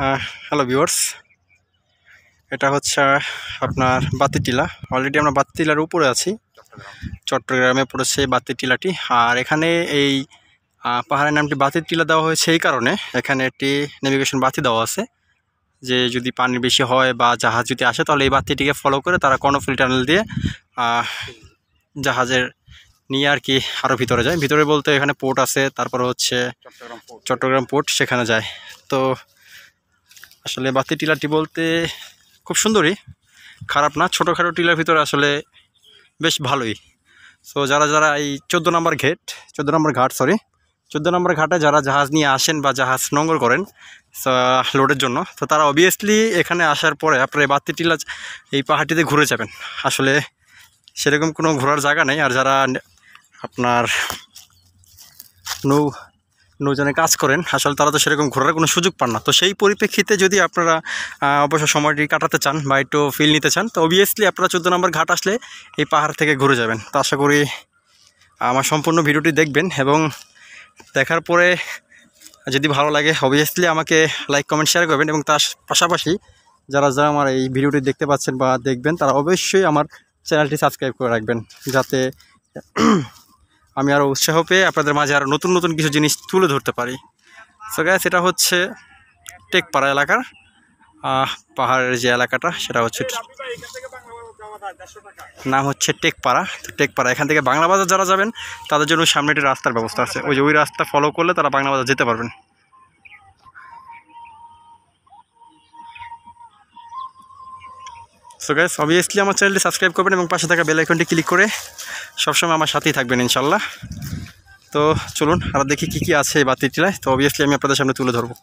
hello viewers এটা হচ্ছে আপনার টিলা অলরেডি আমরা বাতি টিলার উপরে আছি চট্টগ্রামে পড়েছে বাতি টিলাটি আর এখানে এই পাহাড়ের নামটি টিলা দেওয়া হয়েছে এই কারণে এখানে একটি নেভিগেশন বাতি দেওয়া আছে যে যদি পানি বেশি হয় বা জাহাজ যদি আসে তাহলে এই বাতিটিকে ফলো করে তারা কর্ণফুল টানেল দিয়ে জাহাজের নিয়ে আর কি আরও ভিতরে যায় ভিতরে বলতে এখানে পোর্ট আছে তারপর হচ্ছে চট্টগ্রাম পোর্ট সেখানে যায় তো আসলে বাতি টিলাটি বলতে খুব সুন্দরই খারাপ না ছোটোখাটো টিলার ভিতরে আসলে বেশ ভালোই সো যারা যারা এই চোদ্দো নম্বর ঘেট চোদ্দো নম্বর ঘাট সরি চোদ্দো নম্বর ঘাটে যারা জাহাজ নিয়ে আসেন বা জাহাজ নোংর করেন লোডের জন্য তো তারা অবভিয়াসলি এখানে আসার পরে আপনার এই বাতি টিলা এই পাহাড়টিতে ঘুরে যাবেন আসলে সেরকম কোনো ঘোরার জায়গা নেই আর যারা আপনার নৌ নৌজনে কাজ করেন আসলে তারা তো সেরকম ঘোরার কোনো সুযোগ পান না তো সেই পরিপ্রেক্ষিতে যদি আপনারা অবসর সময়টি কাটাতে চান বা একটু ফিল নিতে চান তো অবভিয়াসলি আপনারা চোদ্দো নম্বর ঘাট আসলে এই পাহাড় থেকে ঘুরে যাবেন তো আশা করি আমার সম্পূর্ণ ভিডিওটি দেখবেন এবং দেখার পরে যদি ভালো লাগে অবভিয়াসলি আমাকে লাইক কমেন্ট শেয়ার করবেন এবং তার পাশাপাশি যারা যারা আমার এই ভিডিওটি দেখতে পাচ্ছেন বা দেখবেন তারা অবশ্যই আমার চ্যানেলটি সাবস্ক্রাইব করে রাখবেন যাতে আমি আরও উৎসাহ পেয়ে আপনাদের মাঝে আরও নতুন নতুন কিছু জিনিস তুলে ধরতে পারি সো সেটা এটা হচ্ছে টেকপাড়া এলাকার পাহাড়ের যে এলাকাটা সেটা হচ্ছে নাম হচ্ছে টেকপাড়া তো টেকপাড়া এখান থেকে বাংলা বাজার যারা যাবেন তাদের জন্য সামনে একটি রাস্তার ব্যবস্থা আছে ওই যে ওই রাস্তা ফলো করলে তারা বাংলা বাজার যেতে পারবেন সো গ্যাস অবভিয়াসলি আমার চ্যানেলটি সাবস্ক্রাইব করবেন এবং পাশে থাকা বেল আইকনটি ক্লিক করে সবসময় আমার সাথেই থাকবেন ইনশাল্লাহ তো চলুন আর দেখি কি কি আছে এই বাতিটিলায় তো অবভিয়াসলি আমি আপনাদের সামনে তুলে ধরবো